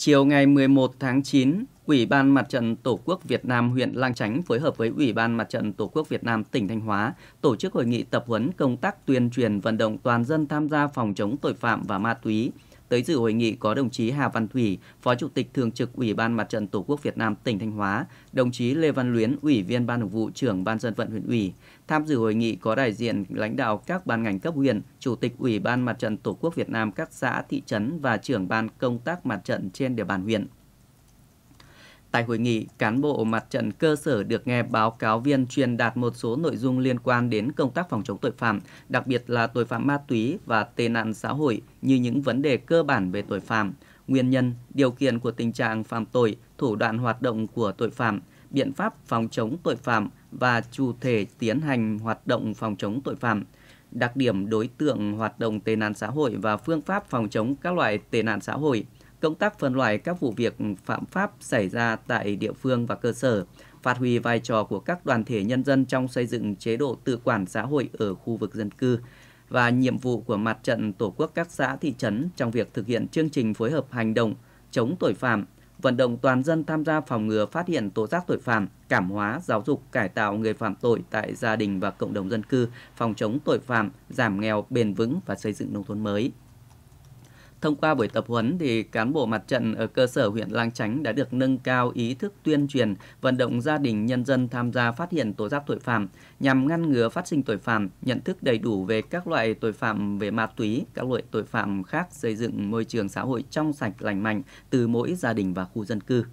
Chiều ngày 11 tháng 9, Ủy ban Mặt trận Tổ quốc Việt Nam huyện Lang Chánh phối hợp với Ủy ban Mặt trận Tổ quốc Việt Nam tỉnh Thanh Hóa tổ chức hội nghị tập huấn công tác tuyên truyền vận động toàn dân tham gia phòng chống tội phạm và ma túy Tới dự hội nghị có đồng chí Hà Văn Thủy, Phó Chủ tịch Thường trực Ủy ban Mặt trận Tổ quốc Việt Nam tỉnh Thanh Hóa, đồng chí Lê Văn Luyến, Ủy viên Ban Thường vụ trưởng Ban dân vận huyện ủy. Tham dự hội nghị có đại diện lãnh đạo các ban ngành cấp huyện, Chủ tịch Ủy ban Mặt trận Tổ quốc Việt Nam các xã, thị trấn và trưởng ban công tác mặt trận trên địa bàn huyện. Tại hội nghị, cán bộ mặt trận cơ sở được nghe báo cáo viên truyền đạt một số nội dung liên quan đến công tác phòng chống tội phạm, đặc biệt là tội phạm ma túy và tệ nạn xã hội như những vấn đề cơ bản về tội phạm, nguyên nhân, điều kiện của tình trạng phạm tội, thủ đoạn hoạt động của tội phạm, biện pháp phòng chống tội phạm và chủ thể tiến hành hoạt động phòng chống tội phạm đặc điểm đối tượng hoạt động tệ nạn xã hội và phương pháp phòng chống các loại tệ nạn xã hội công tác phân loại các vụ việc phạm pháp xảy ra tại địa phương và cơ sở, phát huy vai trò của các đoàn thể nhân dân trong xây dựng chế độ tự quản xã hội ở khu vực dân cư và nhiệm vụ của mặt trận Tổ quốc các xã thị trấn trong việc thực hiện chương trình phối hợp hành động chống tội phạm, vận động toàn dân tham gia phòng ngừa phát hiện tố giác tội phạm, cảm hóa, giáo dục, cải tạo người phạm tội tại gia đình và cộng đồng dân cư, phòng chống tội phạm, giảm nghèo bền vững và xây dựng nông thôn mới. Thông qua buổi tập huấn thì cán bộ mặt trận ở cơ sở huyện Lang Chánh đã được nâng cao ý thức tuyên truyền, vận động gia đình nhân dân tham gia phát hiện tố giác tội phạm nhằm ngăn ngừa phát sinh tội phạm, nhận thức đầy đủ về các loại tội phạm về ma túy, các loại tội phạm khác xây dựng môi trường xã hội trong sạch lành mạnh từ mỗi gia đình và khu dân cư.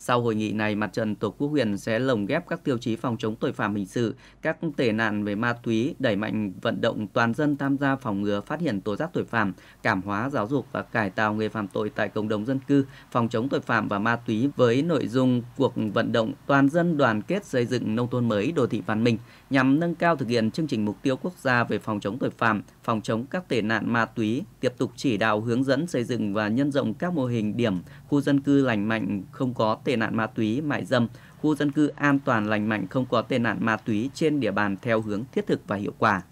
Sau hội nghị này, Mặt trận Tổ quốc huyện sẽ lồng ghép các tiêu chí phòng chống tội phạm hình sự, các tệ nạn về ma túy, đẩy mạnh vận động toàn dân tham gia phòng ngừa phát hiện tố giác tội phạm, cảm hóa giáo dục và cải tạo người phạm tội tại cộng đồng dân cư, phòng chống tội phạm và ma túy với nội dung cuộc vận động toàn dân đoàn kết xây dựng nông thôn mới đô thị văn minh nhằm nâng cao thực hiện chương trình mục tiêu quốc gia về phòng chống tội phạm, phòng chống các tệ nạn ma túy, tiếp tục chỉ đạo hướng dẫn xây dựng và nhân rộng các mô hình điểm khu dân cư lành mạnh không có tệ nạn ma túy, mại dâm, khu dân cư an toàn lành mạnh không có tệ nạn ma túy trên địa bàn theo hướng thiết thực và hiệu quả.